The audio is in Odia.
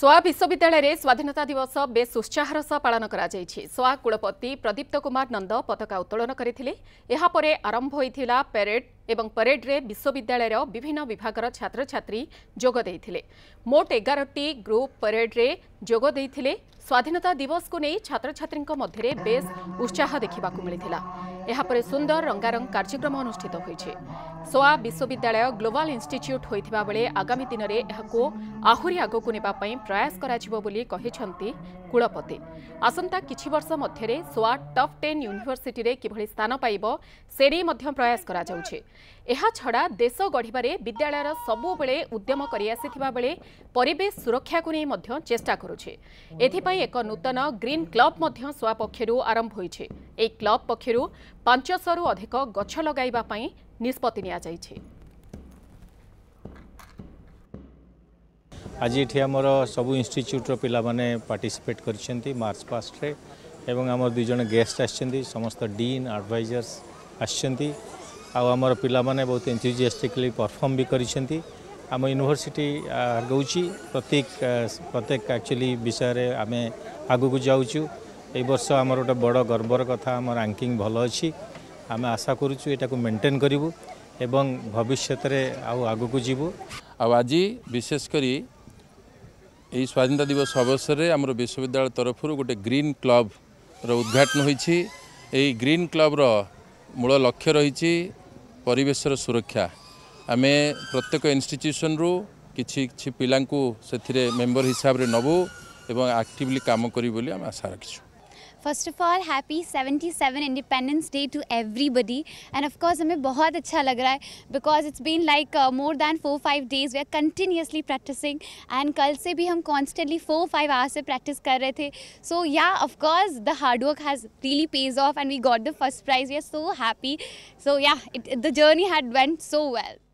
সোয়া বিশ্ববিদ্যালয়ে স্বাধীনতা দিবস বেশ উৎসাহর সহ পালন করা সোয়া কুলপতি প্রদীপ্ত কুমার নন্দ পতাকা উত্তোলন করে এরপরে আরম্ভ হয়েছিল প্যারেড এবং প্যারেডে বিশ্ববিদ্যালয়ের বিভিন্ন বিভাগের ছাত্রছাত্রী যোগ দিয়ে মোট এগারটি গ্রুপ প্যারেডে যোগ দিয়ে স্বাধীনতা দিবসক নিয়ে ছাত্রছাত্রী মধ্যে বেশ উৎসাহ দেখা মিলে ଏହାପରେ ସୁନ୍ଦର ରଙ୍ଗାରଙ୍ଗ କାର୍ଯ୍ୟକ୍ରମ ଅନୁଷ୍ଠିତ ହୋଇଛି ସୋଆ ବିଶ୍ୱବିଦ୍ୟାଳୟ ଗ୍ଲୋବାଲ୍ ଇନ୍ଷ୍ଟିଚ୍ୟୁଟ୍ ହୋଇଥିବା ବେଳେ ଆଗାମୀ ଦିନରେ ଏହାକୁ ଆହୁରି ଆଗକୁ ନେବା ପାଇଁ ପ୍ରୟାସ କରାଯିବ ବୋଲି କହିଛନ୍ତି କୁଳପତି ଆସନ୍ତା କିଛି ବର୍ଷ ମଧ୍ୟରେ ସୋଆ ଟପ୍ ଟେନ୍ ୟୁନିଭର୍ସିଟିରେ କିଭଳି ସ୍ଥାନ ପାଇବ ସେ ନେଇ ମଧ୍ୟ ପ୍ରୟାସ କରାଯାଉଛି ଏହାଛଡ଼ା ଦେଶ ଗଢ଼ିବାରେ ବିଦ୍ୟାଳୟର ସବୁବେଳେ ଉଦ୍ୟମ କରିଆସିଥିବା ବେଳେ ପରିବେଶ ସୁରକ୍ଷାକୁ ନେଇ ମଧ୍ୟ ଚେଷ୍ଟା କରୁଛି ଏଥିପାଇଁ ଏକ ନୂତନ ଗ୍ରୀନ୍ କ୍ଲବ୍ ମଧ୍ୟ ସୋଆ ପକ୍ଷରୁ ଆରମ୍ଭ ହୋଇଛି ଏହି କ୍ଲବ୍ ପକ୍ଷରୁ ପାଞ୍ଚଶହରୁ ଅଧିକ ଗଛ ଲଗାଇବା ପାଇଁ ନିଷ୍ପତ୍ତି ନିଆଯାଇଛି ଆଜି ଏଠି ଆମର ସବୁ ଇନଷ୍ଟିଚ୍ୟୁଟ୍ର ପିଲାମାନେ ପାର୍ଟିସିପେଟ୍ କରିଛନ୍ତି ମାର୍ଚ୍ଚ ପାଷ୍ଟରେ ଏବଂ ଆମର ଦୁଇ ଜଣ ଗେଷ୍ଟ ଆସିଛନ୍ତି ସମସ୍ତ ଡିନ୍ ଆଡ଼ଭାଇଜର୍ସ ଆସିଛନ୍ତି ଆଉ ଆମର ପିଲାମାନେ ବହୁତ ଏନ୍ଥୁଜିଆଷ୍ଟିକଲି ପରଫର୍ମ ବି କରିଛନ୍ତି ଆମ ୟୁନିଭର୍ସିଟି ଆଗଉଛି ପ୍ରତ୍ୟେକ ପ୍ରତ୍ୟେକ ଆକ୍ଚୁଆଲି ବିଷୟରେ ଆମେ ଆଗକୁ ଯାଉଛୁ ଏଇ ବର୍ଷ ଆମର ଗୋଟେ ବଡ଼ ଗର୍ବର କଥା ଆମ ରାଙ୍କିଙ୍ଗ ଭଲ ଅଛି ଆମେ ଆଶା କରୁଛୁ ଏଇଟାକୁ ମେଣ୍ଟେନ୍ କରିବୁ ଏବଂ ଭବିଷ୍ୟତରେ ଆଉ ଆଗକୁ ଯିବୁ ଆଉ ଆଜି ବିଶେଷ କରି ଏହି ସ୍ୱାଧୀନତା ଦିବସ ଅବସରରେ ଆମର ବିଶ୍ୱବିଦ୍ୟାଳୟ ତରଫରୁ ଗୋଟେ ଗ୍ରୀନ୍ କ୍ଲବ୍ର ଉଦ୍ଘାଟନ ହୋଇଛି ଏହି ଗ୍ରୀନ୍ କ୍ଲବ୍ର ମୂଳ ଲକ୍ଷ୍ୟ ରହିଛି ପରିବେଶର ସୁରକ୍ଷା ଆମେ ପ୍ରତ୍ୟେକ ଇନଷ୍ଟିଚ୍ୟୁସନ୍ରୁ କିଛି କିଛି ପିଲାଙ୍କୁ ସେଥିରେ ମେମ୍ବର ହିସାବରେ ନେବୁ ଏବଂ ଆକ୍ଟିଭଲି କାମ କରିବୁ ବୋଲି ଆମେ ଆଶା ରଖିଛୁ first of all happy 77 independence day to everybody and of course हमें बहुत अच्छा लग रहा है because it's been like more than four five days we are continuously practising and कल से भी हम कॉन्स्टेंटली फोर फाइव आवर्स से प्रैक्टिस कर रहे थे so yeah of course the hard work has really paid off and we got the first prize we are so happy so yeah the journey had went so well